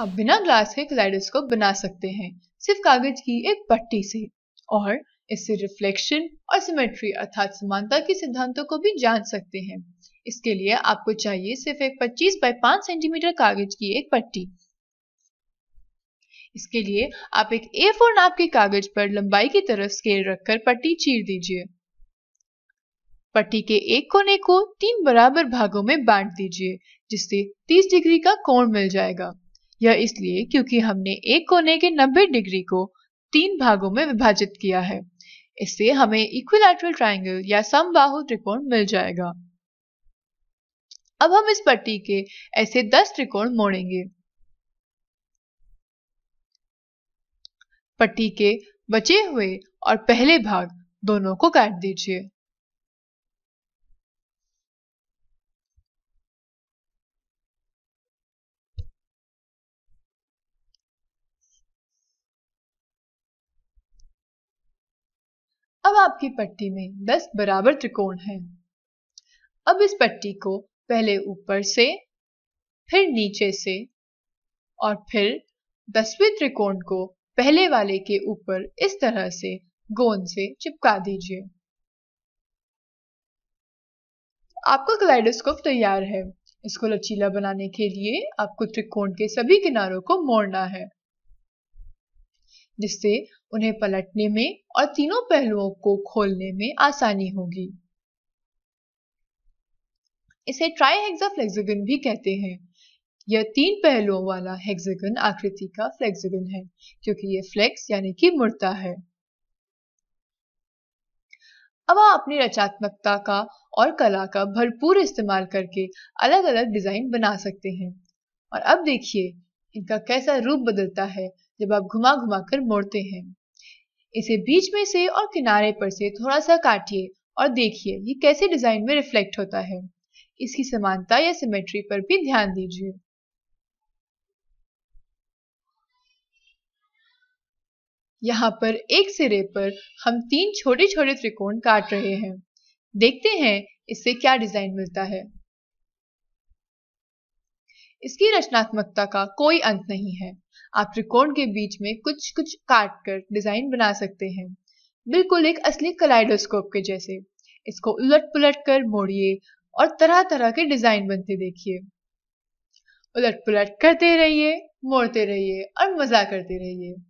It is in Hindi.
आप बिना ग्लास के क्लाइडोस्कोप बना सकते हैं सिर्फ कागज की एक पट्टी से और इससे रिफ्लेक्शन और सिमेट्री अर्थात समानता के सिद्धांतों को भी जान सकते हैं इसके लिए आपको चाहिए सिर्फ एक 25 बाई 5 सेंटीमीटर कागज की एक पट्टी इसके लिए आप एक ए फोर नाप के कागज पर लंबाई की तरफ स्केल रखकर पट्टी चीर दीजिए पट्टी के एक कोने को तीन बराबर भागों में बांट दीजिए जिससे 30 डिग्री का कोण मिल जाएगा यह इसलिए क्योंकि हमने एक कोने के 90 डिग्री को तीन भागों में विभाजित किया है इससे हमें इक्विलैटरल ट्रायंगल या समबाहु त्रिकोण मिल जाएगा अब हम इस पट्टी के ऐसे 10 त्रिकोण मोड़ेंगे पट्टी के बचे हुए और पहले भाग दोनों को काट दीजिए अब आपकी पट्टी में 10 बराबर त्रिकोण हैं। अब इस पट्टी को पहले ऊपर से फिर नीचे से और फिर दसवें त्रिकोण को पहले वाले के ऊपर इस तरह से गोंद से चिपका दीजिए आपका क्लाइडोस्कोप तैयार है इसको लचीला बनाने के लिए आपको त्रिकोण के सभी किनारों को मोड़ना है जिससे उन्हें पलटने में और तीनों पहलुओं को खोलने में आसानी होगी इसे फ्लेक्सिगन भी कहते हैं यह तीन पहलुओं वाला हेक्सागन आकृति का फ्लेक्सिगन है क्योंकि यह फ्लेक्स यानी कि मुड़ता है अब आप अपनी रचनात्मकता का और कला का भरपूर इस्तेमाल करके अलग अलग डिजाइन बना सकते हैं और अब देखिए इनका कैसा रूप बदलता है जब आप घुमा घुमा कर मोड़ते हैं इसे बीच में से और किनारे पर से थोड़ा सा काटिए और देखिए ये कैसे डिजाइन में रिफ्लेक्ट होता है इसकी समानता या सिमेट्री पर भी ध्यान दीजिए यहाँ पर एक सिरे पर हम तीन छोटे छोटे त्रिकोण काट रहे हैं देखते हैं इससे क्या डिजाइन मिलता है इसकी रचनात्मकता का कोई अंत नहीं है आप त्रिकोण के बीच में कुछ कुछ काट कर डिजाइन बना सकते हैं बिल्कुल एक असली कलाइडोस्कोप के जैसे इसको उलट पुलट कर मोड़िए और तरह तरह के डिजाइन बनते देखिए उलट पुलट करते रहिए मोड़ते रहिए और मजा करते रहिए